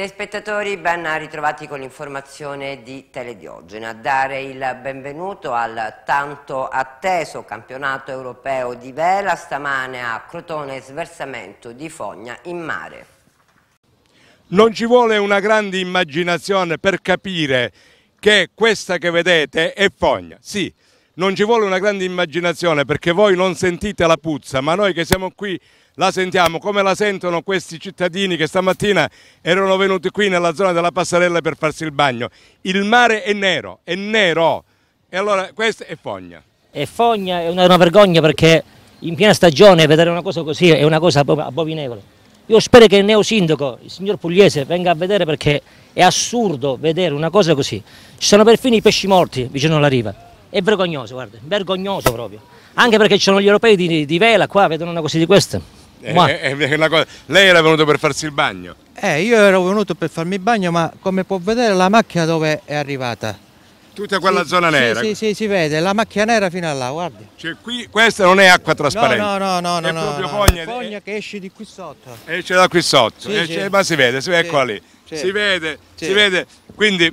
Telespettatori, ben ritrovati con l'informazione di Telediogene. A dare il benvenuto al tanto atteso campionato europeo di vela stamane a Crotone sversamento di Fogna in mare. Non ci vuole una grande immaginazione per capire che questa che vedete è Fogna. Sì, non ci vuole una grande immaginazione perché voi non sentite la puzza, ma noi che siamo qui la sentiamo, come la sentono questi cittadini che stamattina erano venuti qui nella zona della passarella per farsi il bagno. Il mare è nero, è nero. E allora questa è fogna. È fogna, è una, una vergogna perché in piena stagione vedere una cosa così è una cosa abominevole. Io spero che il neo sindaco, il signor Pugliese, venga a vedere perché è assurdo vedere una cosa così. Ci sono perfino i pesci morti vicino alla riva. È vergognoso, guarda, vergognoso proprio. Anche perché ci sono gli europei di, di vela qua, vedono una cosa di questa. Eh, ma... È, eh, eh, è una cosa... Lei era venuto per farsi il bagno? Eh, io ero venuto per farmi il bagno, ma come può vedere la macchina dove è arrivata? Tutta quella sì, zona nera? Sì, sì, si vede, la macchina nera fino a là, guardi. Cioè, qui, questa non è acqua trasparente? No, no, no, no. È proprio no, fogna. No, fogna che esce di qui sotto. Esce da qui sotto, sì, esce, sì. ma si vede, si vede, eccola lì. Si vede, si vede. Quindi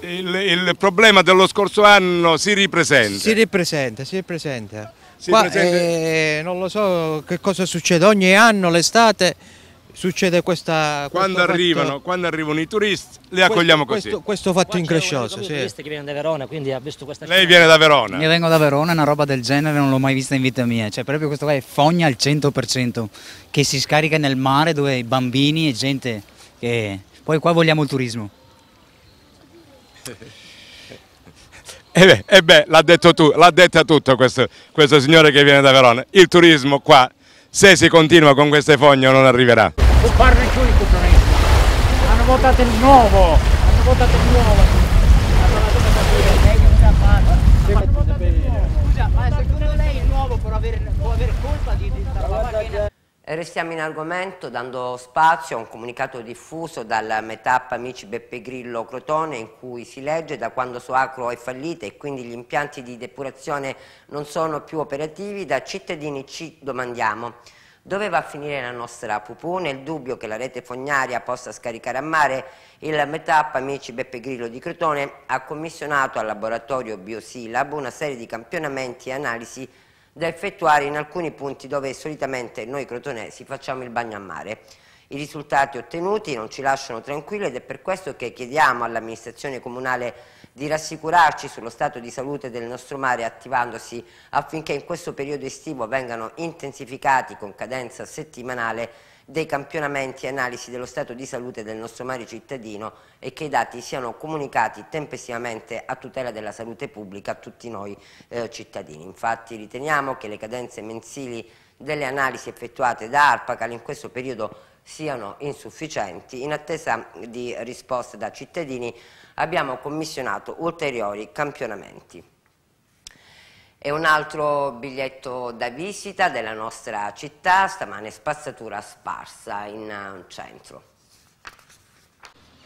il, il, problema dello scorso anno si ripresenta. Si ripresenta, si ripresenta. Qua, eh, non lo so che cosa succede, ogni anno l'estate succede questa... Quando arrivano, fatto... quando arrivano, i turisti li accogliamo questo, così. Questo, questo fatto Qua increscioso, sì. Lei viene da Verona, Io vengo da Verona, una roba del genere non l'ho mai vista in vita mia. Cioè proprio questo qua è fogna al 100%, che si scarica nel mare dove i bambini e gente che... Poi qua vogliamo il turismo. E eh beh, e eh beh l'ha detto tu, l'ha detta tutto questo, questo signore che viene da Verona. Il turismo qua, se si continua con queste fogne, non arriverà. hanno votato il nuovo, hanno votato il nuovo. Restiamo in argomento dando spazio a un comunicato diffuso dal metap Amici Beppe Grillo Crotone in cui si legge da quando Soacro è fallita e quindi gli impianti di depurazione non sono più operativi, da cittadini ci domandiamo dove va a finire la nostra pupù nel dubbio che la rete fognaria possa scaricare a mare il metap Amici Beppe Grillo di Crotone ha commissionato al laboratorio Biosilab una serie di campionamenti e analisi da effettuare in alcuni punti dove solitamente noi crotonesi facciamo il bagno a mare. I risultati ottenuti non ci lasciano tranquilli ed è per questo che chiediamo all'amministrazione comunale di rassicurarci sullo stato di salute del nostro mare attivandosi affinché in questo periodo estivo vengano intensificati con cadenza settimanale dei campionamenti e analisi dello stato di salute del nostro mare cittadino e che i dati siano comunicati tempestivamente a tutela della salute pubblica a tutti noi eh, cittadini. Infatti riteniamo che le cadenze mensili delle analisi effettuate da Arpacal in questo periodo siano insufficienti, in attesa di risposte da cittadini abbiamo commissionato ulteriori campionamenti. È un altro biglietto da visita della nostra città, stamane spazzatura sparsa in eh, centro.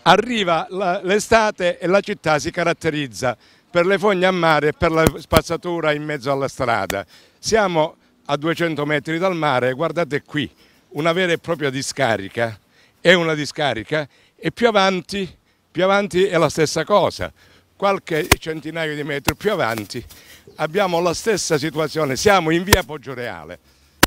Arriva l'estate e la città si caratterizza per le fogne a mare e per la spazzatura in mezzo alla strada. Siamo a 200 metri dal mare, guardate qui, una vera e propria discarica, è una discarica e più avanti, più avanti è la stessa cosa qualche centinaio di metri più avanti abbiamo la stessa situazione, siamo in via Poggioreale,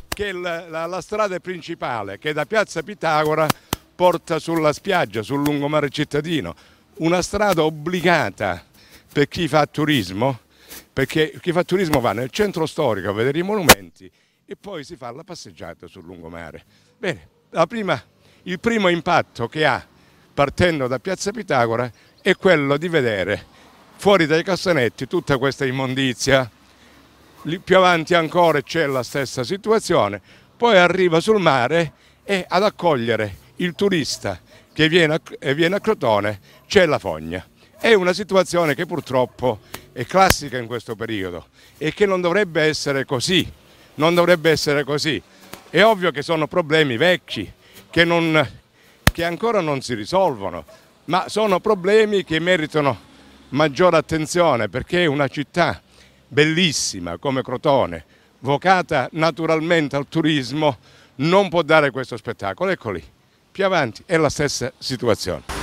che è la, la, la strada principale che da piazza Pitagora porta sulla spiaggia, sul lungomare cittadino, una strada obbligata per chi fa turismo, perché chi fa turismo va nel centro storico a vedere i monumenti e poi si fa la passeggiata sul lungomare. Bene, prima, il primo impatto che ha partendo da Piazza Pitagora è quello di vedere fuori dai cassonetti tutta questa immondizia. Lì più avanti ancora c'è la stessa situazione, poi arriva sul mare e ad accogliere il turista che viene a, viene a Crotone c'è la fogna. È una situazione che purtroppo è classica in questo periodo e che non dovrebbe essere così, non dovrebbe essere così. È ovvio che sono problemi vecchi che, non, che ancora non si risolvono, ma sono problemi che meritano maggiore attenzione perché una città bellissima come Crotone, vocata naturalmente al turismo, non può dare questo spettacolo. Eccoli, più avanti è la stessa situazione.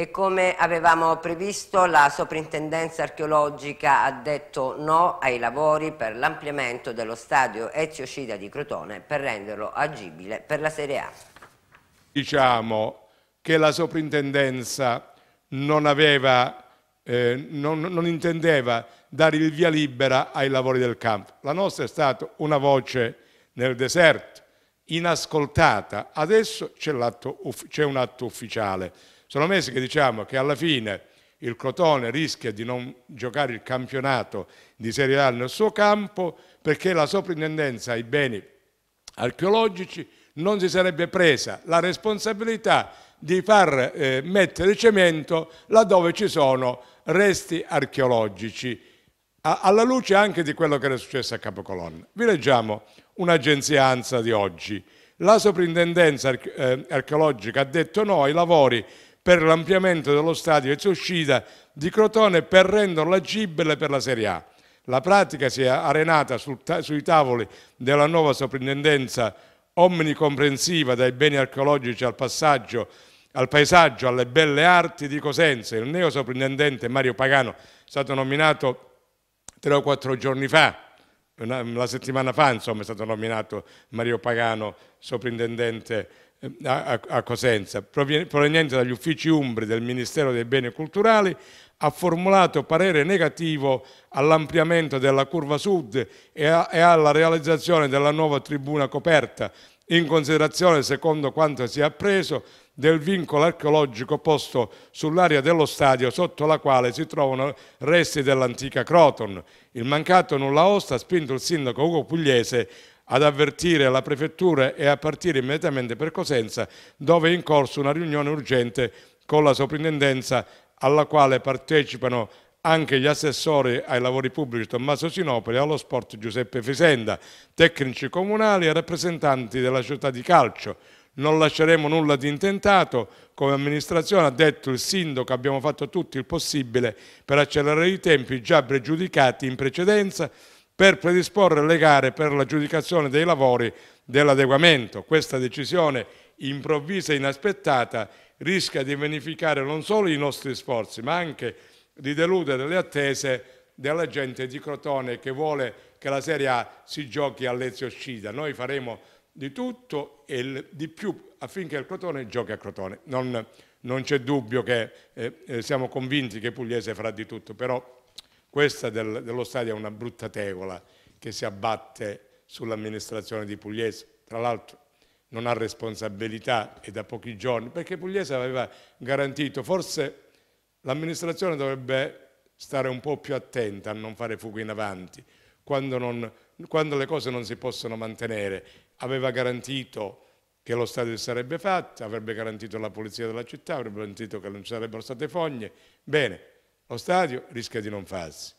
e come avevamo previsto la soprintendenza archeologica ha detto no ai lavori per l'ampliamento dello stadio Ezio Scida di Crotone per renderlo agibile per la Serie A. Diciamo che la soprintendenza non, aveva, eh, non, non intendeva dare il via libera ai lavori del campo. La nostra è stata una voce nel deserto, inascoltata. Adesso c'è un atto ufficiale. Sono mesi che diciamo che alla fine il Crotone rischia di non giocare il campionato di Serie A nel suo campo perché la soprintendenza ai beni archeologici non si sarebbe presa la responsabilità di far eh, mettere cemento laddove ci sono resti archeologici, alla luce anche di quello che era successo a Capocolonna. Vi leggiamo un'agenzia ANSA di oggi. La soprintendenza eh, archeologica ha detto no, ai lavori per l'ampliamento dello stadio ex uscita di Crotone per renderlo agibile per la Serie A. La pratica si è arenata sui tavoli della nuova soprintendenza omnicomprensiva dai beni archeologici al passaggio al paesaggio, alle belle arti di Cosenza. Il neo soprintendente Mario Pagano è stato nominato tre o quattro giorni fa, una, la settimana fa insomma è stato nominato Mario Pagano soprintendente Ehm, a, a Cosenza, proveniente dagli uffici umbri del Ministero dei Beni Culturali, ha formulato parere negativo all'ampliamento della curva sud e, a, e alla realizzazione della nuova tribuna coperta, in considerazione, secondo quanto si è appreso, del vincolo archeologico posto sull'area dello stadio sotto la quale si trovano resti dell'antica Croton. Il mancato nulla osta ha spinto il sindaco Ugo Pugliese ad avvertire la prefettura e a partire immediatamente per Cosenza dove è in corso una riunione urgente con la soprintendenza alla quale partecipano anche gli assessori ai lavori pubblici Tommaso Sinopoli allo sport Giuseppe Fisenda, tecnici comunali e rappresentanti della città di calcio. Non lasceremo nulla di intentato, come amministrazione ha detto il sindaco abbiamo fatto tutto il possibile per accelerare i tempi già pregiudicati in precedenza per predisporre le gare per l'aggiudicazione dei lavori dell'adeguamento. Questa decisione improvvisa e inaspettata rischia di vanificare non solo i nostri sforzi, ma anche di deludere le attese della gente di Crotone che vuole che la Serie A si giochi a Lezio Scida. Noi faremo di tutto e di più affinché il Crotone giochi a Crotone. Non, non c'è dubbio che eh, eh siamo convinti che Pugliese farà di tutto, però questa del, dello stadio è una brutta tegola che si abbatte sull'amministrazione di Pugliese, tra l'altro non ha responsabilità e da pochi giorni, perché Pugliese aveva garantito, forse l'amministrazione dovrebbe stare un po' più attenta a non fare fuga in avanti, quando, non, quando le cose non si possono mantenere, aveva garantito che lo stadio sarebbe fatto, avrebbe garantito la polizia della città, avrebbe garantito che non ci sarebbero state fogne. Bene, lo stadio rischia di non farsi.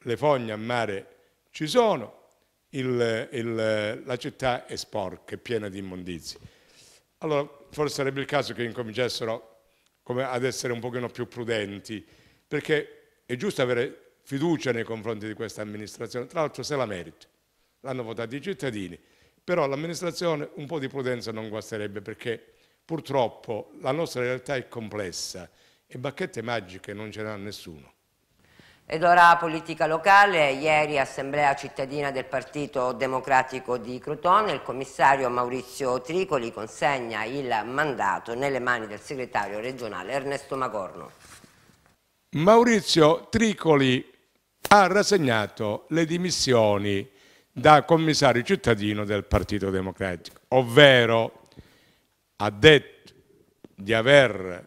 Le fogne a mare ci sono, il, il, la città è sporca, è piena di immondizie. Allora, forse sarebbe il caso che incominciassero ad essere un pochino più prudenti, perché è giusto avere fiducia nei confronti di questa amministrazione, tra l'altro se la merita, l'hanno votata i cittadini, però l'amministrazione un po' di prudenza non guasterebbe perché purtroppo la nostra realtà è complessa e bacchette magiche non ce n'ha nessuno. Ed ora politica locale, ieri assemblea cittadina del Partito Democratico di Crotone, il commissario Maurizio Tricoli consegna il mandato nelle mani del segretario regionale Ernesto Magorno. Maurizio Tricoli ha rassegnato le dimissioni da commissario cittadino del Partito Democratico, ovvero ha detto di aver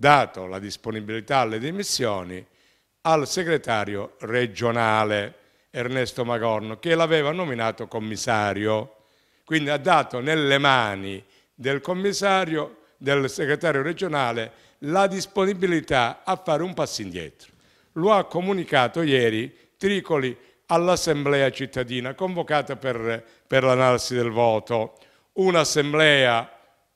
dato la disponibilità alle dimissioni al segretario regionale Ernesto Magorno, che l'aveva nominato commissario. Quindi ha dato nelle mani del commissario, del segretario regionale, la disponibilità a fare un passo indietro. Lo ha comunicato ieri Tricoli all'assemblea cittadina convocata per, per l'analisi del voto. Un'assemblea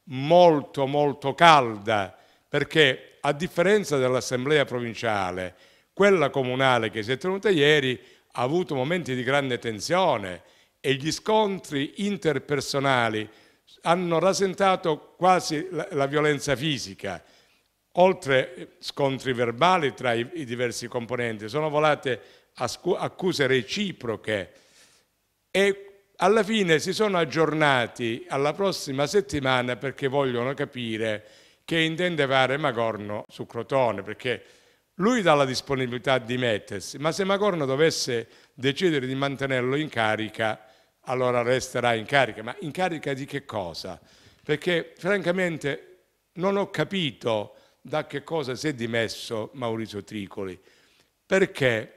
molto molto calda, perché a differenza dell'assemblea provinciale, quella comunale che si è tenuta ieri ha avuto momenti di grande tensione e gli scontri interpersonali hanno rasentato quasi la, la violenza fisica, oltre eh, scontri verbali tra i, i diversi componenti, sono volate accuse reciproche e alla fine si sono aggiornati alla prossima settimana perché vogliono capire che intende fare Magorno su Crotone, perché lui dà la disponibilità di mettersi, ma se Magorno dovesse decidere di mantenerlo in carica, allora resterà in carica. Ma in carica di che cosa? Perché francamente non ho capito da che cosa si è dimesso Maurizio Tricoli, perché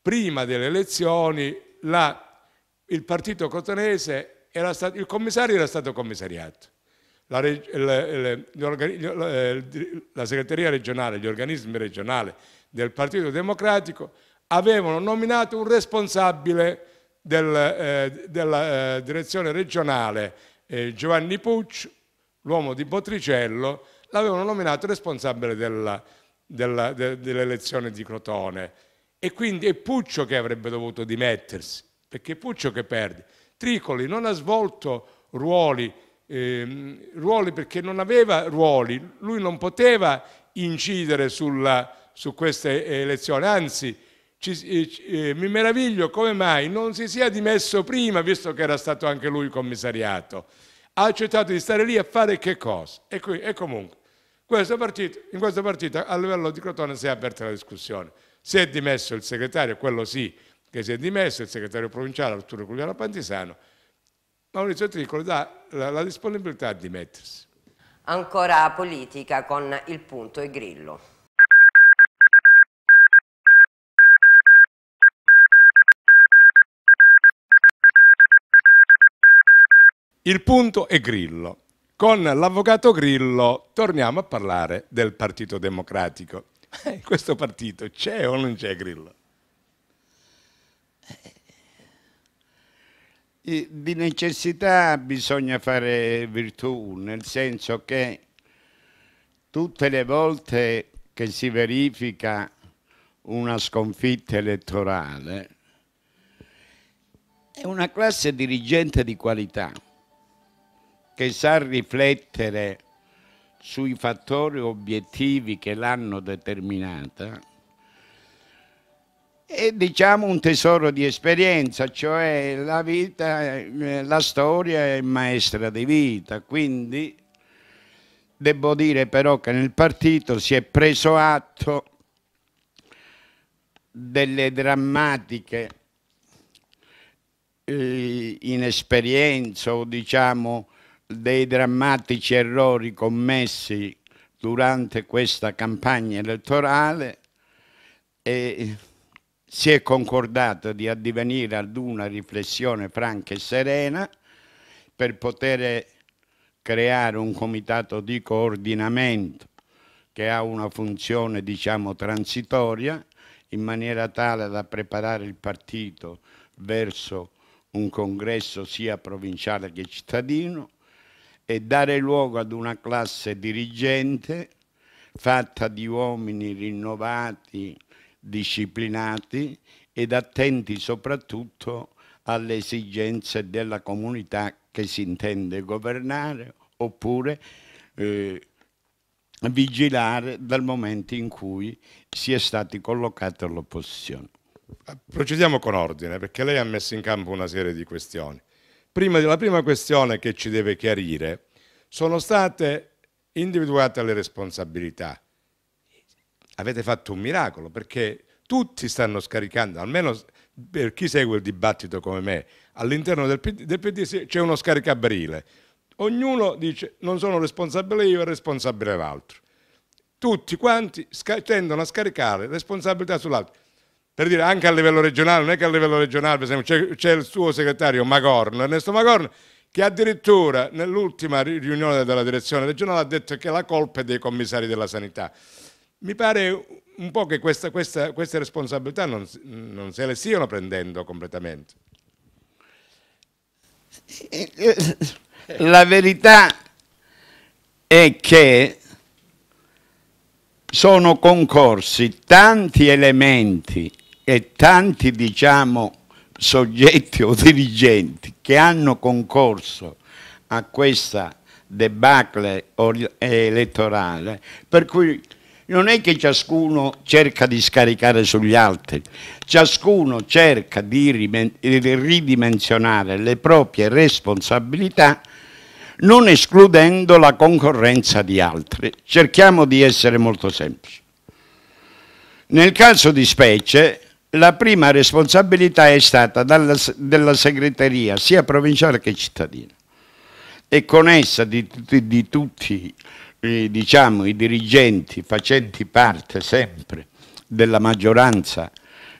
prima delle elezioni la, il partito crotonese, stato, il commissario era stato commissariato, la, le, le, la segreteria regionale, gli organismi regionali del Partito Democratico avevano nominato un responsabile del, eh, della eh, direzione regionale, eh, Giovanni Pucci, l'uomo di Botricello, l'avevano nominato responsabile della, della, de, dell'elezione di Crotone. E quindi è Puccio che avrebbe dovuto dimettersi, perché è Puccio che perde. Tricoli non ha svolto ruoli eh, ruoli perché non aveva ruoli, lui non poteva incidere sulla, su queste elezioni, anzi eh, ci, eh, mi meraviglio come mai non si sia dimesso prima, visto che era stato anche lui commissariato. Ha accettato di stare lì a fare che cosa? E, qui, e comunque, partito, in questa partita a livello di Crotone si è aperta la discussione. Si è dimesso il segretario, quello sì che si è dimesso, il segretario provinciale Arturo Cugliano Pantisano, Maurizio Tricolo dà la, la disponibilità a dimettersi. Ancora politica con il punto e Grillo. Il punto è Grillo. Con l'avvocato Grillo torniamo a parlare del Partito Democratico. Eh. questo partito c'è o non c'è Grillo? Eh, di necessità bisogna fare virtù, nel senso che tutte le volte che si verifica una sconfitta elettorale è una classe dirigente di qualità che sa riflettere sui fattori obiettivi che l'hanno determinata è diciamo un tesoro di esperienza, cioè la vita, eh, la storia è maestra di vita, quindi devo dire però che nel partito si è preso atto delle drammatiche eh, inesperienze o diciamo dei drammatici errori commessi durante questa campagna elettorale e si è concordato di addivenire ad una riflessione franca e serena per poter creare un comitato di coordinamento che ha una funzione diciamo transitoria in maniera tale da preparare il partito verso un congresso sia provinciale che cittadino e dare luogo ad una classe dirigente fatta di uomini rinnovati, disciplinati ed attenti soprattutto alle esigenze della comunità che si intende governare oppure eh, vigilare dal momento in cui si è stati collocati all'opposizione. Procediamo con ordine perché lei ha messo in campo una serie di questioni. Prima, la prima questione che ci deve chiarire sono state individuate le responsabilità avete fatto un miracolo perché tutti stanno scaricando, almeno per chi segue il dibattito come me, all'interno del PD, del PD c'è uno scaricabrile. Ognuno dice non sono responsabile io, è responsabile l'altro. Tutti quanti tendono a scaricare responsabilità sull'altro. Per dire anche a livello regionale, non è che a livello regionale, per esempio, c'è il suo segretario Magorno, Ernesto Magorno, che addirittura nell'ultima riunione della direzione regionale ha detto che la colpa è dei commissari della sanità mi pare un po' che questa, questa, queste responsabilità non, non, se le stiano prendendo completamente. La verità è che sono concorsi tanti elementi e tanti, diciamo, soggetti o dirigenti che hanno concorso a questa debacle elettorale, per cui non è che ciascuno cerca di scaricare sugli altri, ciascuno cerca di ridimensionare le proprie responsabilità non escludendo la concorrenza di altri. Cerchiamo di essere molto semplici. Nel caso di specie, la prima responsabilità è stata dalla, della segreteria, sia provinciale che cittadina, e con essa di, di, di tutti diciamo, i dirigenti facenti parte sempre della maggioranza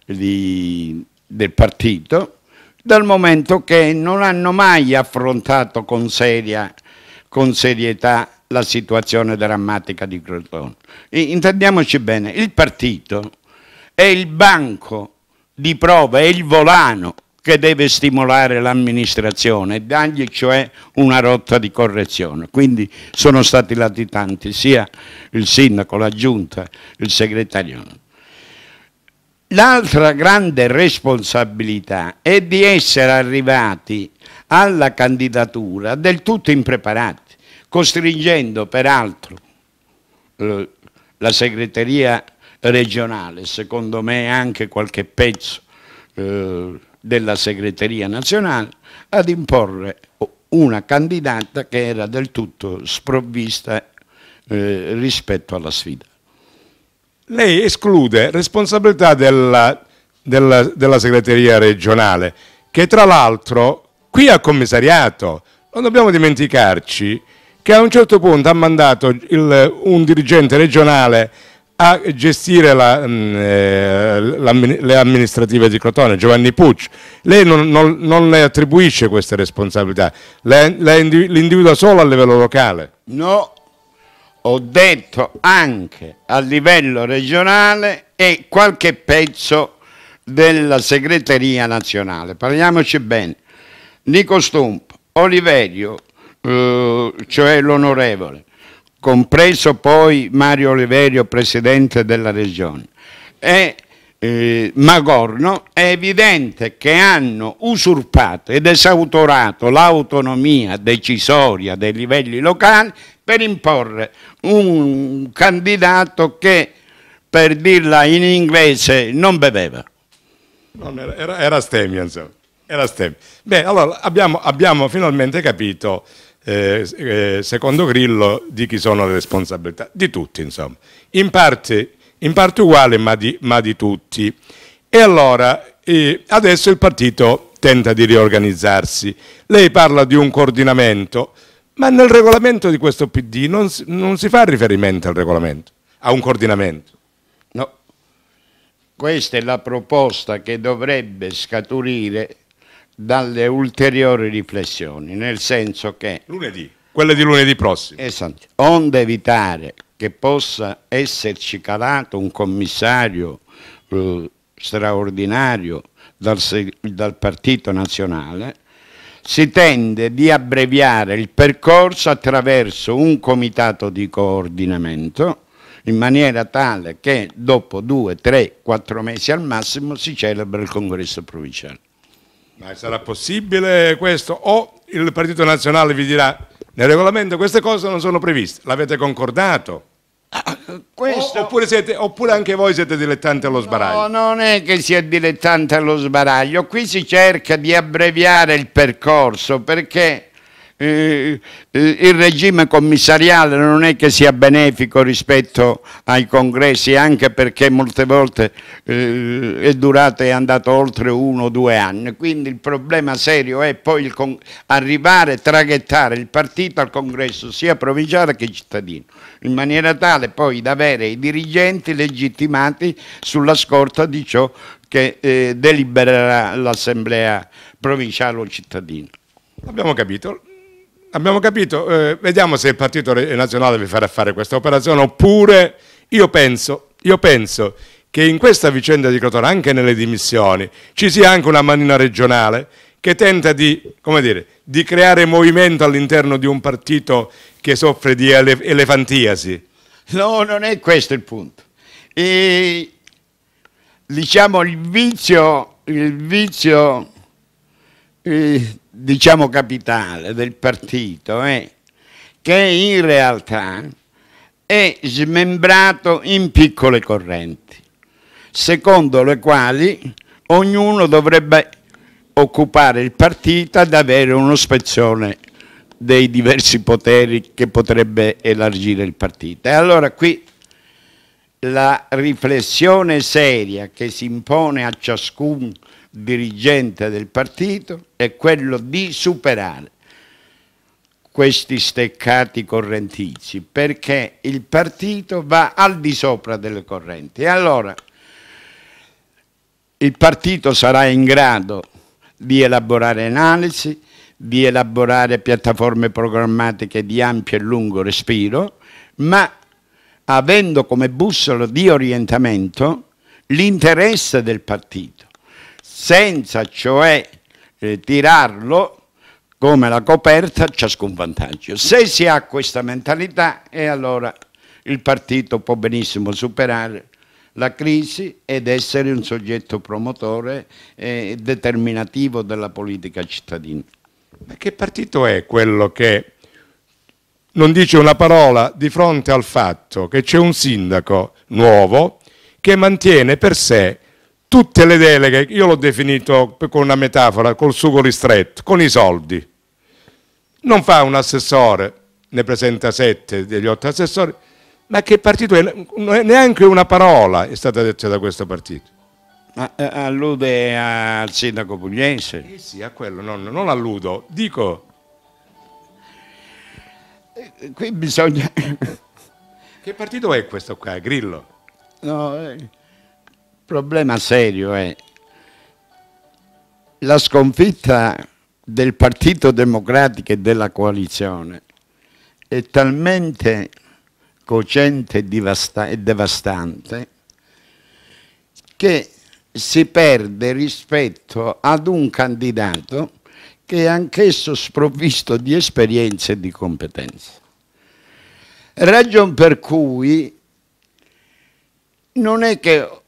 di, del partito, dal momento che non hanno mai affrontato con, seria, con serietà la situazione drammatica di Crotone. Intendiamoci bene, il partito è il banco di prova, è il volano che deve stimolare l'amministrazione, dargli cioè una rotta di correzione. Quindi sono stati latitanti sia il sindaco, la giunta, il segretario. L'altra grande responsabilità è di essere arrivati alla candidatura del tutto impreparati, costringendo peraltro eh, la segreteria regionale, secondo me anche qualche pezzo eh, della segreteria nazionale ad imporre una candidata che era del tutto sprovvista eh, rispetto alla sfida. Lei esclude responsabilità della, della, della segreteria regionale, che tra l'altro qui ha commissariato, non dobbiamo dimenticarci che a un certo punto ha mandato il, un dirigente regionale a gestire la, mh, mm, eh, le amministrative di Crotone, Giovanni Pucci. Lei non, non, non le attribuisce queste responsabilità, le, le individua solo a livello locale. No, ho detto anche a livello regionale e qualche pezzo della segreteria nazionale. Parliamoci bene. Nico Stump, Oliverio, eh, cioè l'onorevole, compreso poi Mario Oliverio, presidente della regione, e eh, Magorno, è evidente che hanno usurpato ed esautorato l'autonomia decisoria dei livelli locali per imporre un candidato che, per dirla in inglese, non beveva. Non era, era, era stemia, insomma. Era stemia. Beh, allora abbiamo, abbiamo finalmente capito eh, eh, secondo Grillo, di chi sono le responsabilità? Di tutti, insomma. In parte, in parte uguale, ma di, ma di, tutti. E allora, eh, adesso il partito tenta di riorganizzarsi. Lei parla di un coordinamento, ma nel regolamento di questo PD non non si fa riferimento al regolamento, a un coordinamento. No. Questa è la proposta che dovrebbe scaturire dalle ulteriori riflessioni, nel senso che... Lunedì, quelle di lunedì prossimo. Esatto, onde evitare che possa esserci calato un commissario eh, straordinario dal, dal Partito Nazionale, si tende di abbreviare il percorso attraverso un comitato di coordinamento in maniera tale che dopo due, tre, quattro mesi al massimo si celebra il congresso provinciale. Ma sarà possibile questo? O il Partito Nazionale vi dirà nel regolamento queste cose non sono previste, l'avete concordato? Ah, questo... oppure, siete, oppure, anche voi siete dilettanti allo sbaraglio? No, non è che si è dilettanti allo sbaraglio, qui si cerca di abbreviare il percorso perché eh, eh, eh, il regime commissariale non è che sia benefico rispetto ai congressi, anche perché molte volte eh, è durato e è andato oltre uno o due anni. Quindi il problema serio è poi arrivare, traghettare il partito al congresso sia provinciale che cittadino, in maniera tale poi da avere i dirigenti legittimati sulla scorta di ciò che eh, delibererà l'assemblea provinciale o cittadina. Abbiamo capito. Abbiamo capito, eh, vediamo se il Partito Nazionale vi farà fare questa operazione oppure io penso, io penso che in questa vicenda di Crotone, anche nelle dimissioni, ci sia anche una manina regionale che tenta di, dire, di creare movimento all'interno di un partito che soffre di elef elefantiasi. No, non è questo il punto. E, diciamo il vizio, il vizio eh, diciamo capitale del partito è eh, che in realtà è smembrato in piccole correnti, secondo le quali ognuno dovrebbe occupare il partito ad avere uno spezzone dei diversi poteri che potrebbe elargire il partito. E allora qui la riflessione seria che si impone a ciascun dirigente del partito è quello di superare questi steccati correntizi perché il partito va al di sopra delle correnti e allora il partito sarà in grado di elaborare analisi, di elaborare piattaforme programmatiche di ampio e lungo respiro, ma avendo come bussola di orientamento l'interesse del partito senza cioè eh, tirarlo come la coperta ciascun vantaggio. Se si ha questa mentalità e allora il partito può benissimo superare la crisi ed essere un soggetto promotore e determinativo della politica cittadina. Ma che partito è quello che non dice una parola di fronte al fatto che c'è un sindaco nuovo che mantiene per sé tutte le deleghe, io l'ho definito con una metafora, col sugo ristretto, con i soldi. Non fa un assessore, ne presenta sette degli otto assessori, ma che partito è? Neanche una parola è stata detta da questo partito. Ma eh, allude al sindaco pugliese? Eh sì, a quello, non, non alludo, dico... Eh, qui bisogna... Che partito è questo qua, Grillo? No, eh problema serio è la sconfitta del Partito Democratico e della coalizione è talmente cocente e devastante che si perde rispetto ad un candidato che è anch'esso sprovvisto di esperienze e di competenze. Ragion per cui non è che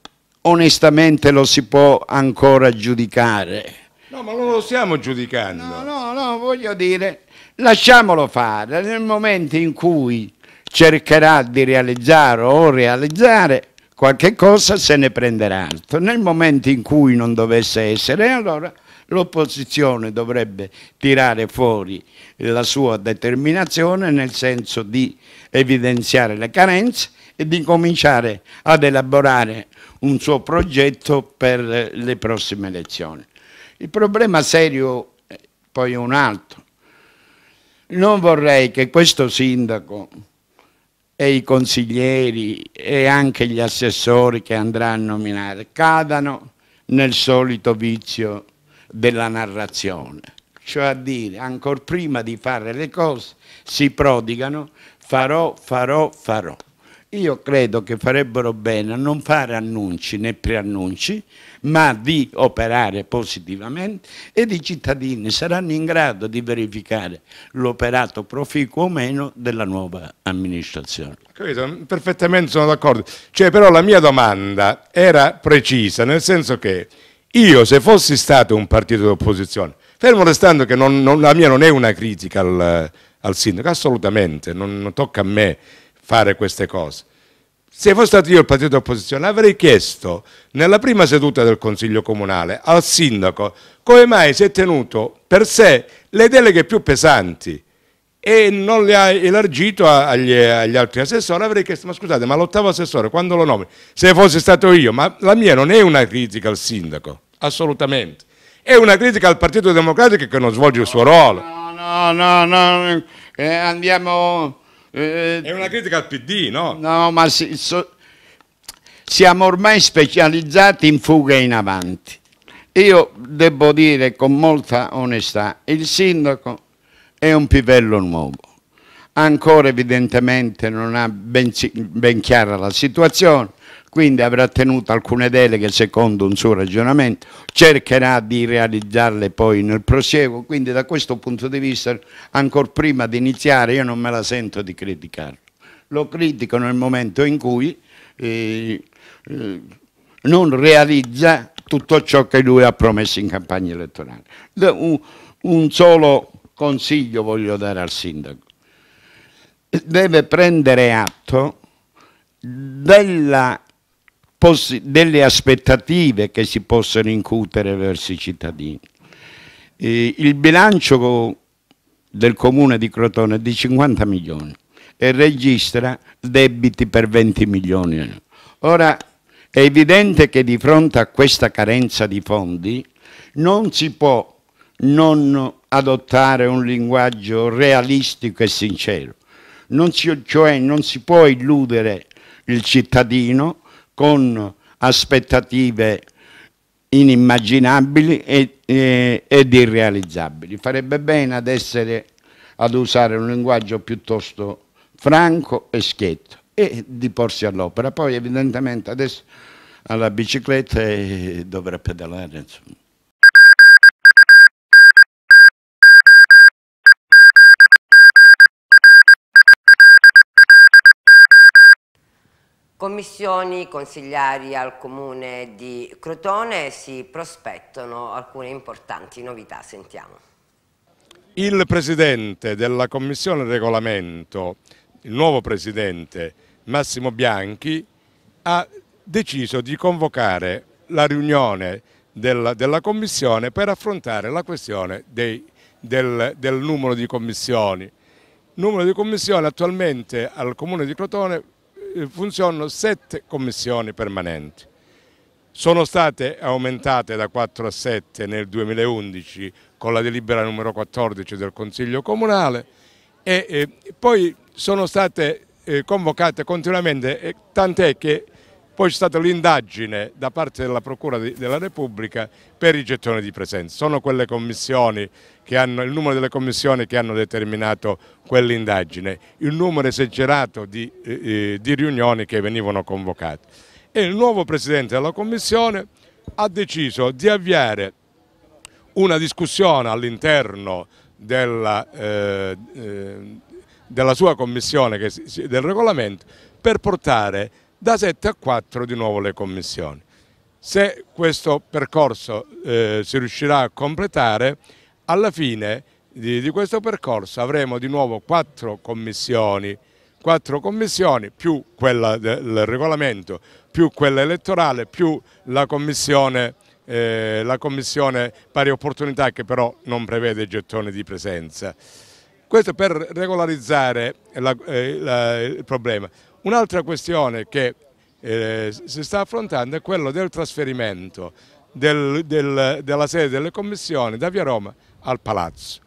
onestamente lo si può ancora giudicare. No, ma non lo stiamo giudicando. No, no, no, voglio dire, lasciamolo fare. Nel momento in cui cercherà di realizzare o realizzare qualche cosa, se ne prenderà altro. Nel momento in cui non dovesse essere, allora l'opposizione dovrebbe tirare fuori la sua determinazione nel senso di evidenziare le carenze e di cominciare ad elaborare un suo progetto per le prossime elezioni. Il problema serio eh, poi è un altro. Non vorrei che questo sindaco e i consiglieri e anche gli assessori che andrà a nominare cadano nel solito vizio della narrazione, cioè a dire ancora prima di fare le cose si prodigano farò, farò, farò. Io credo che farebbero bene a non fare annunci né preannunci, ma di operare positivamente e i cittadini saranno in grado di verificare l'operato proficuo o meno della nuova amministrazione. Capito? Perfettamente sono d'accordo. Cioè, però la mia domanda era precisa, nel senso che io se fossi stato un partito d'opposizione, fermo restando che non, non, la mia non è una critica al, al sindaco, assolutamente, non, non tocca a me fare queste cose. Se fossi stato io il partito opposizione avrei chiesto nella prima seduta del Consiglio Comunale al sindaco come mai si è tenuto per sé le deleghe più pesanti e non le ha elargito agli, agli altri assessori, avrei chiesto ma scusate ma l'ottavo assessore quando lo nomini? Se fosse stato io, ma la mia non è una critica al sindaco, assolutamente, è una critica al Partito Democratico che non svolge il suo ruolo. No, no, no, no. Eh, andiamo eh, È una critica al PD, no? No, ma si, so, siamo ormai specializzati in fuga in avanti. Io devo dire con molta onestà, il sindaco è un pivello nuovo, ancora evidentemente non ha ben, ben chiara la situazione, quindi avrà tenuto alcune deleghe secondo un suo ragionamento, cercherà di realizzarle poi nel prosieguo, quindi da questo punto di vista, ancora prima di iniziare, io non me la sento di criticarlo. Lo critico nel momento in cui eh, eh, non realizza tutto ciò che lui ha promesso in campagna elettorale. Un, un solo consiglio voglio dare al sindaco. Deve prendere atto della delle aspettative che si possono incutere verso i cittadini. Eh, il bilancio del comune di Crotone è di 50 milioni e registra debiti per 20 milioni. Ora è evidente che di fronte a questa carenza di fondi non si può non adottare un linguaggio realistico e sincero, non si, cioè non si può illudere il cittadino con aspettative inimmaginabili e, e, ed irrealizzabili. Farebbe bene ad, essere, ad usare un linguaggio piuttosto franco e schietto e di porsi all'opera. Poi evidentemente adesso alla bicicletta e dovrà pedalare. Insomma. commissioni consigliari al comune di Crotone si prospettano alcune importanti novità, sentiamo. Il presidente della commissione regolamento, il nuovo presidente Massimo Bianchi, ha deciso di convocare la riunione della, della commissione per affrontare la questione dei, del, del numero di commissioni. numero di commissioni attualmente al comune di Crotone eh, funzionano sette commissioni permanenti. Sono state aumentate da 4 a 7 nel 2011 con la delibera numero 14 del Consiglio Comunale e eh, poi sono state eh, convocate continuamente, tant'è che poi c'è stata l'indagine da parte della Procura di, della Repubblica per i gettoni di presenza. Sono quelle commissioni che hanno, il numero delle commissioni che hanno determinato quell'indagine, il numero esagerato di, eh, eh di riunioni che venivano convocate. E il nuovo Presidente della Commissione ha deciso di avviare una discussione all'interno della, eh, eh della, sua commissione si, del regolamento per portare da 7 a 4 di nuovo le commissioni. Se questo percorso eh, si riuscirà a completare, alla fine di, di, questo percorso avremo di nuovo 4 commissioni, 4 commissioni più quella del regolamento, più quella elettorale, più la commissione eh, la commissione pari opportunità che però non prevede gettone di presenza. Questo per regolarizzare la, eh, la, il problema. Un'altra questione che eh, si sta affrontando è quella del trasferimento del, del, della sede delle commissioni da Via Roma al Palazzo.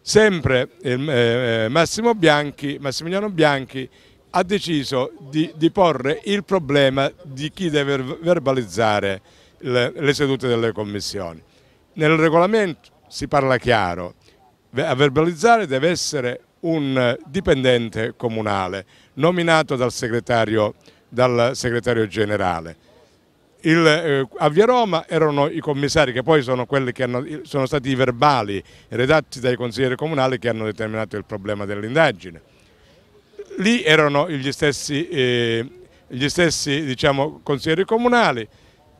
Sempre eh, eh, eh Bianchi, Massimiliano Bianchi ha deciso di, di, porre il problema di chi deve verbalizzare le, le sedute delle commissioni. Nel regolamento si parla chiaro, a verbalizzare deve essere un dipendente comunale nominato dal segretario, dal segretario generale. Il, eh, a Via Roma erano i commissari che poi sono quelli che hanno, sono stati i verbali redatti dai consiglieri comunali che hanno determinato il problema dell'indagine. Lì erano gli stessi, eh, gli stessi diciamo, consiglieri comunali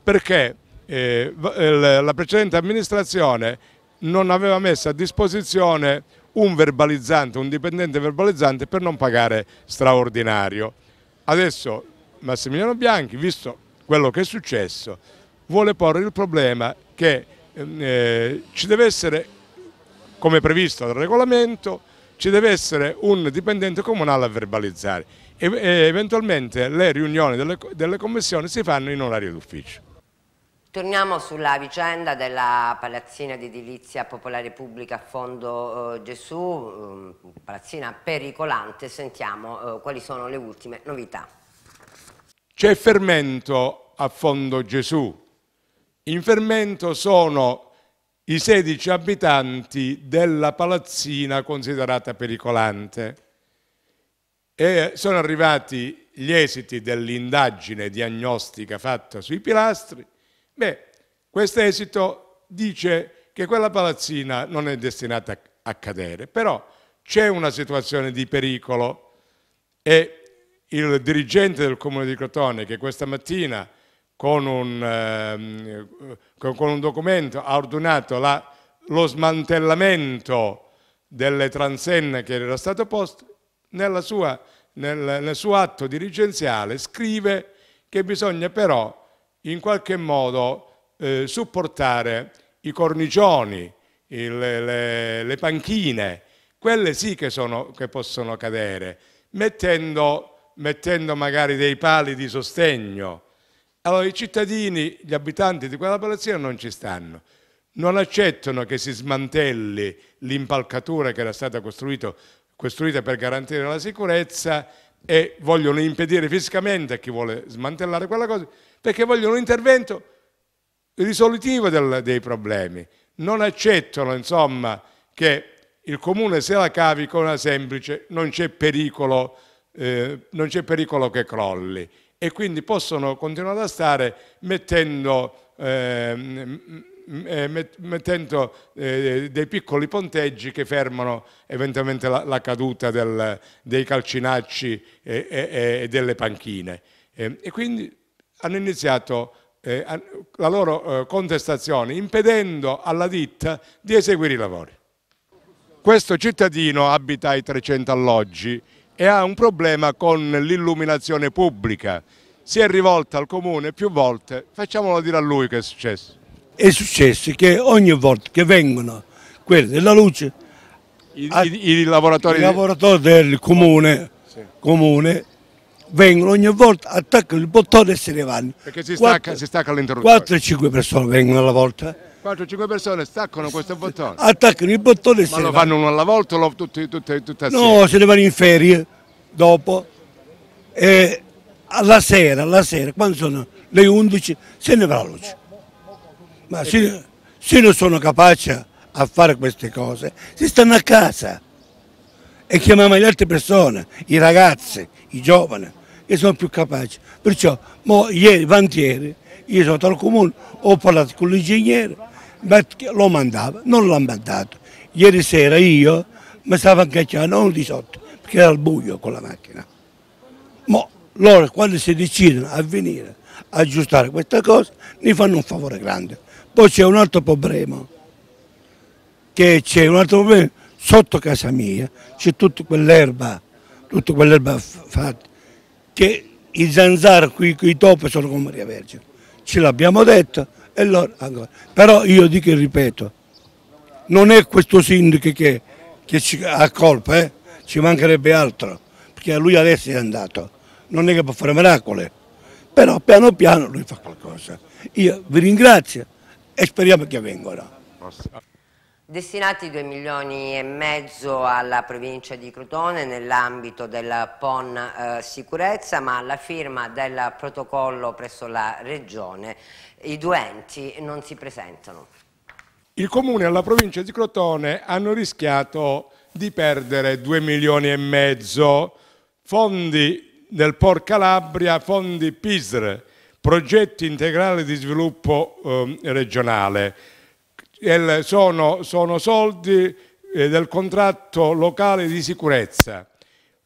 perché eh, la precedente amministrazione non aveva messo a disposizione un verbalizzante, un dipendente verbalizzante per non pagare straordinario. Adesso Massimiliano Bianchi, visto quello che è successo, vuole porre il problema che ehm, eh, ci deve essere, come previsto dal regolamento, ci deve essere un dipendente comunale a verbalizzare e, eh, eventualmente le riunioni delle, delle commissioni si fanno in orario d'ufficio. Torniamo sulla vicenda della palazzina di edilizia popolare pubblica a Fondo eh, Gesù, eh, palazzina pericolante, sentiamo eh, quali sono le ultime novità. C'è fermento a Fondo Gesù, in fermento sono i 16 abitanti della palazzina considerata pericolante e sono arrivati gli esiti dell'indagine diagnostica fatta sui pilastri Beh, questo esito dice che quella palazzina non è destinata a cadere, però c'è una situazione di pericolo e il dirigente del comune di Crotone che questa mattina con un, eh, con un documento ha ordinato la, lo smantellamento delle transenne che era stato posto, nel, nel suo atto dirigenziale scrive che bisogna però in qualche modo eh, supportare i cornicioni, il, le, le, panchine, quelle sì che, sono, che possono cadere, mettendo, mettendo magari dei pali di sostegno. Allora i cittadini, gli abitanti di quella palazzina non ci stanno, non accettano che si smantelli l'impalcatura che era stata costruita per garantire la sicurezza e vogliono impedire fisicamente a chi vuole smantellare quella cosa perché vogliono un intervento risolutivo del, dei problemi. Non accettano, insomma, che il comune se la cavi con una semplice, non c'è pericolo, eh, pericolo che crolli e quindi possono continuare a stare mettendo, ehm, eh, mettendo eh, dei piccoli ponteggi che fermano eventualmente la, la caduta del, dei calcinacci e, e, e delle panchine. E, eh, e quindi hanno iniziato eh, la loro eh, contestazione impedendo alla ditta di eseguire i lavori. Questo cittadino abita ai 300 alloggi e ha un problema con l'illuminazione pubblica. Si è rivolta al comune più volte, facciamolo dire a lui che è successo. È successo che ogni volta che vengono quelli della luce, i, a, i, i, lavoratori... i lavoratori del comune, sì. comune vengono ogni volta, attaccano il bottone e se ne vanno. Perché si stacca, 4, si stacca l'interruttore. 4-5 persone vengono alla volta. 4-5 eh. persone staccano questo bottone. Attaccano il bottone e Ma se ne vanno. Ma lo fanno uno alla volta o tutti assieme? No, se ne vanno in ferie dopo. E alla sera, alla sera, quando sono le 11, se ne va la luce. Ma se, ecco. se non sono capace a fare queste cose, si stanno a casa e chiamiamo le altre persone, i ragazzi, i giovani, che sono più capaci. Perciò, mo, ieri, vantieri, io sono stato al comune, ho parlato con l'ingegnere, ma lo mandava, non l'ha mandato. Ieri sera io mi stavo ingaggiando di sotto, perché era al buio con la macchina. Ma loro quando si decidono a venire a aggiustare questa cosa, mi fanno un favore grande. Poi c'è un altro problema, che c'è un altro problema, sotto casa mia c'è tutta quell'erba tutto quello che fatto, che i zanzari qui, i topi sono come Maria Vergine, ce l'abbiamo detto e loro ancora. Però io dico e ripeto, non è questo sindaco che, che ci ha colpa, eh? ci mancherebbe altro, perché lui adesso è andato, non è che può fare miracoli, però piano piano lui fa qualcosa. Io vi ringrazio e speriamo che vengano. Destinati 2 milioni e mezzo alla provincia di Crotone nell'ambito del PON eh, sicurezza, ma alla firma del protocollo presso la regione i due enti non si presentano. Il comune e la provincia di Crotone hanno rischiato di perdere 2 milioni e mezzo fondi del POR Calabria, fondi PISR, progetti integrali di sviluppo eh, regionale sono, sono, soldi eh, del contratto locale di sicurezza.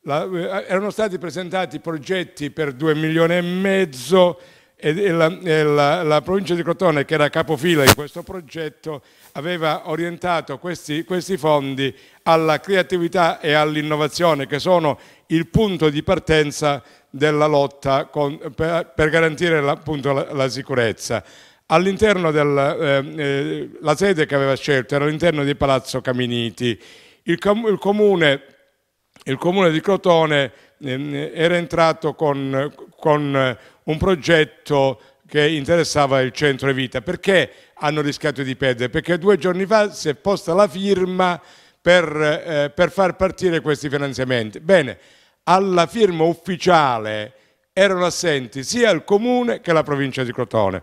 La, eh, erano stati presentati progetti per 2 milioni e mezzo e la, la, la, provincia di Crotone, che era capofila in questo progetto, aveva orientato questi, questi fondi alla creatività e all'innovazione, che sono il punto di partenza della lotta con, per, per, garantire appunto la, la sicurezza. All'interno della ehm, eh, eh, sede che aveva scelto era all'interno di Palazzo Caminiti. Il, com il, comune, il comune, di Crotone eh, era entrato con, con un progetto che interessava il centro e vita. Perché hanno rischiato di perdere? Perché due giorni fa si è posta la firma per, eh, per, far partire questi finanziamenti. Bene, alla firma ufficiale erano assenti sia il comune che la provincia di Crotone.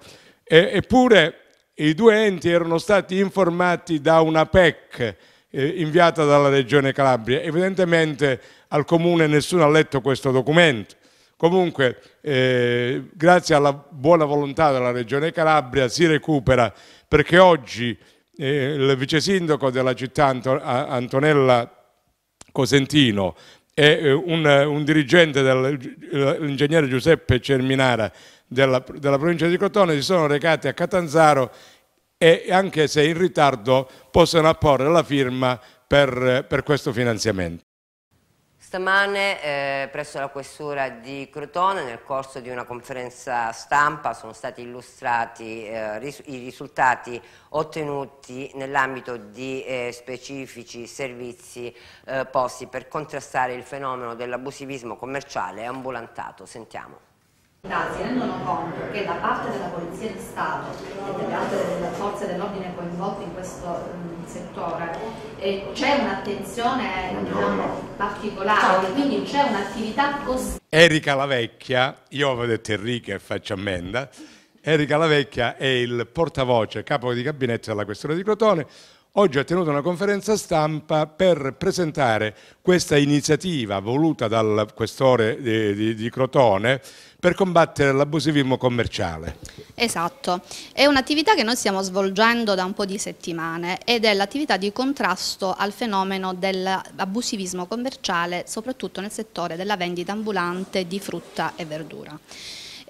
E, eppure i due enti erano stati informati da una PEC eh, inviata dalla Regione Calabria. Evidentemente al Comune nessuno ha letto questo documento. Comunque, eh, grazie alla buona volontà della Regione Calabria si recupera perché oggi eh, il vice sindaco della città Antonella Cosentino e eh, un, un dirigente dell'ingegnere Giuseppe Cerminara della, della provincia di Crotone si sono recati a Catanzaro e anche se in ritardo possono apporre la firma per, per questo finanziamento. Stamane eh, presso la questura di Crotone nel corso di una conferenza stampa sono stati illustrati eh, ris i risultati ottenuti nell'ambito di eh, specifici servizi eh, posti per contrastare il fenomeno dell'abusivismo commerciale ambulantato. Sentiamo si rendono conto che da parte della Polizia di Stato e delle altre delle forze dell'ordine coinvolte in questo mh, settore eh, c'è un'attenzione diciamo, particolare, quindi c'è un'attività costante. Erika Lavecchia, io avevo detto Enrica e faccio ammenda, Erika Lavecchia è il portavoce, capo di gabinetto della questura di Crotone, oggi ha tenuto una conferenza stampa per presentare questa iniziativa voluta dal questore di, eh, di, di Crotone per combattere l'abusivismo commerciale. Esatto, è un'attività che noi stiamo svolgendo da un po' di settimane ed è l'attività di contrasto al fenomeno dell'abusivismo commerciale soprattutto nel settore della vendita ambulante di frutta e verdura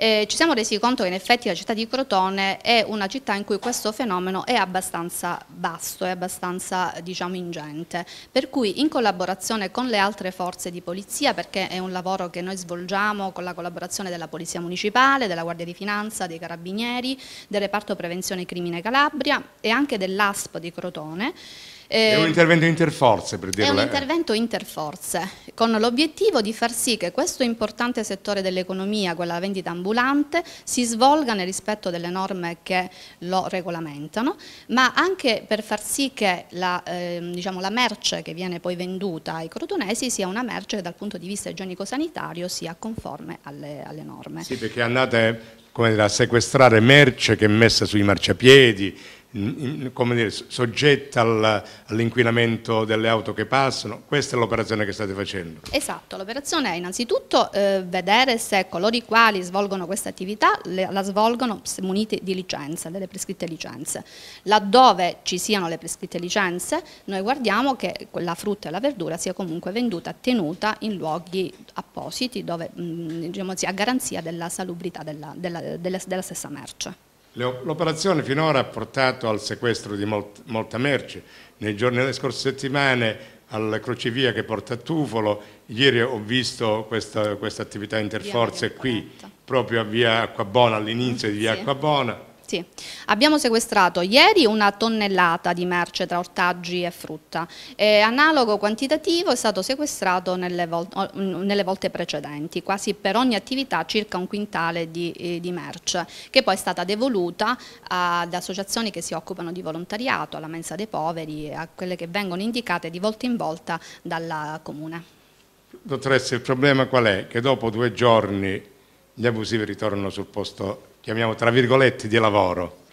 eh, ci siamo resi conto che in effetti la città di Crotone è una città in cui questo fenomeno è abbastanza basso, è abbastanza diciamo, ingente, per cui in collaborazione con le altre forze di polizia, perché è un lavoro che noi svolgiamo con la collaborazione della Polizia Municipale, della Guardia di Finanza, dei Carabinieri, del Reparto Prevenzione Crimine Calabria e anche dell'ASP di Crotone, eh, è un ehm, intervento interforze per dirlo. È un eh. intervento interforze con l'obiettivo di far sì che questo importante settore dell'economia, quella vendita ambulante, si svolga nel rispetto delle norme che lo regolamentano, ma anche per far sì che la, eh, diciamo, la merce che viene poi venduta ai crotonesi sia una merce che dal punto di vista igienico-sanitario sia conforme alle, alle norme. Sì, perché andate dire, a sequestrare merce che è messa sui marciapiedi, come dire, soggetta all'inquinamento delle auto che passano? Questa è l'operazione che state facendo? Esatto, l'operazione è innanzitutto eh, vedere se coloro i quali svolgono questa attività le, la svolgono muniti di licenze, delle prescritte licenze. Laddove ci siano le prescritte licenze, noi guardiamo che la frutta e la verdura sia comunque venduta, tenuta in luoghi appositi dove mh, mm, diciamo, si ha garanzia della salubrità della, della, della, della stessa merce. L'operazione finora ha portato al sequestro di molt molta merce, nei giorni delle scorse settimane al crocevia che porta a Tufolo, ieri ho visto questa, questa attività interforze qui, proprio a via Acquabona, all'inizio di via Acquabona, sì, abbiamo sequestrato ieri una tonnellata di merce tra ortaggi e frutta. E analogo quantitativo è stato sequestrato nelle, vol nelle, volte precedenti, quasi per ogni attività circa un quintale di, eh, di merce, che poi è stata devoluta ad associazioni che si occupano di volontariato, alla mensa dei poveri, a quelle che vengono indicate di volta in volta dalla comune. Dottoressa, il problema qual è? Che dopo due giorni gli abusivi ritornano sul posto chiamiamo tra virgolette, di lavoro?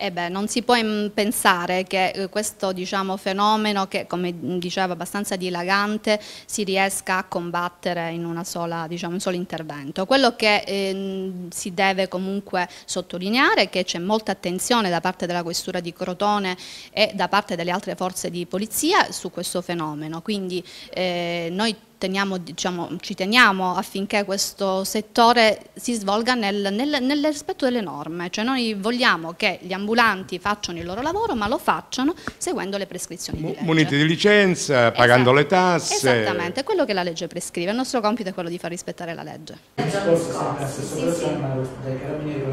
Eh beh, non si può pensare che eh, questo diciamo, fenomeno, che come dicevo abbastanza dilagante, si riesca a combattere in, sola, diciamo, un solo intervento. Quello che eh, si deve comunque sottolineare è che c'è molta attenzione da parte della questura di Crotone e da parte delle altre forze di polizia su questo fenomeno, quindi eh, noi teniamo, diciamo, ci teniamo affinché questo settore si svolga nel, nel, nel, rispetto delle norme, cioè noi vogliamo che gli ambulanti facciano il loro lavoro ma lo facciano seguendo le prescrizioni di legge. Muniti di licenza, pagando esatto. le tasse. Esattamente, è quello che la legge prescrive, il nostro compito è quello di far rispettare la legge. L'anno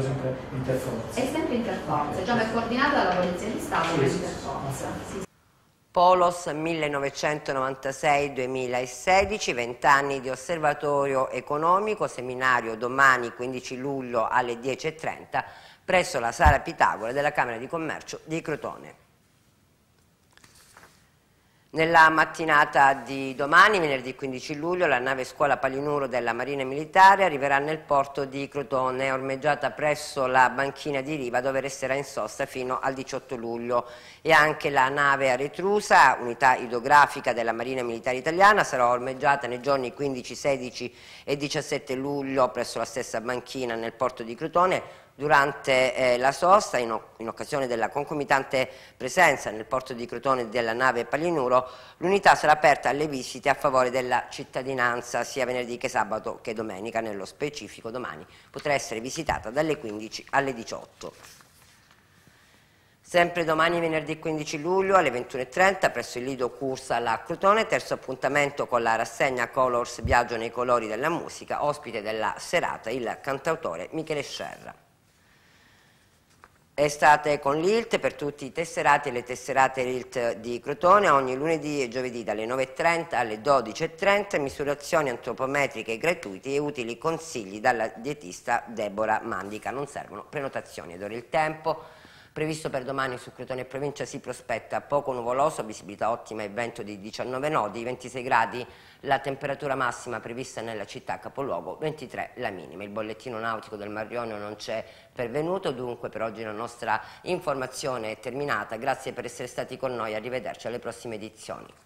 sempre interforza. È sempre interforza, già cioè è coordinata dalla Polizia di Stato sì. interforza. Sì, Polos 1996-2016, 20 anni di osservatorio economico, seminario domani 15 luglio alle 10.30 presso la Sala Pitagora della Camera di Commercio di Crotone. Nella mattinata di domani, venerdì 15 luglio, la nave scuola Palinuro della Marina Militare arriverà nel porto di Crotone, ormeggiata presso la banchina di riva dove resterà in sosta fino al 18 luglio. E anche la nave Aretrusa, unità idrografica della Marina Militare Italiana, sarà ormeggiata nei giorni 15, 16 e 17 luglio presso la stessa banchina nel porto di Crotone, Durante eh, la sosta, in, in, occasione della concomitante presenza nel porto di Crotone della nave Palinuro, l'unità sarà aperta alle visite a favore della cittadinanza sia venerdì che sabato che domenica, nello specifico domani potrà essere visitata dalle 15 alle 18. Sempre domani venerdì 15 luglio alle 21.30 presso il Lido Cursa la Crotone, terzo appuntamento con la rassegna Colors Viaggio nei colori della musica, ospite della serata il cantautore Michele Scerra. Estate con l'ILT per tutti i tesserati e le tesserate ILT di Crotone ogni lunedì e giovedì dalle 9.30 alle 12.30, misurazioni antropometriche gratuite e utili consigli dalla dietista Debora Mandica. Non servono prenotazioni ed ora il tempo. Previsto per domani su Crotone e provincia si prospetta poco nuvoloso, visibilità ottima e vento di 19 nodi, 26 gradi la temperatura massima prevista nella città capoluogo, 23 la minima. Il bollettino nautico del Marrione non c'è pervenuto, dunque per oggi la nostra informazione è terminata. Grazie per essere stati con noi, arrivederci alle prossime edizioni.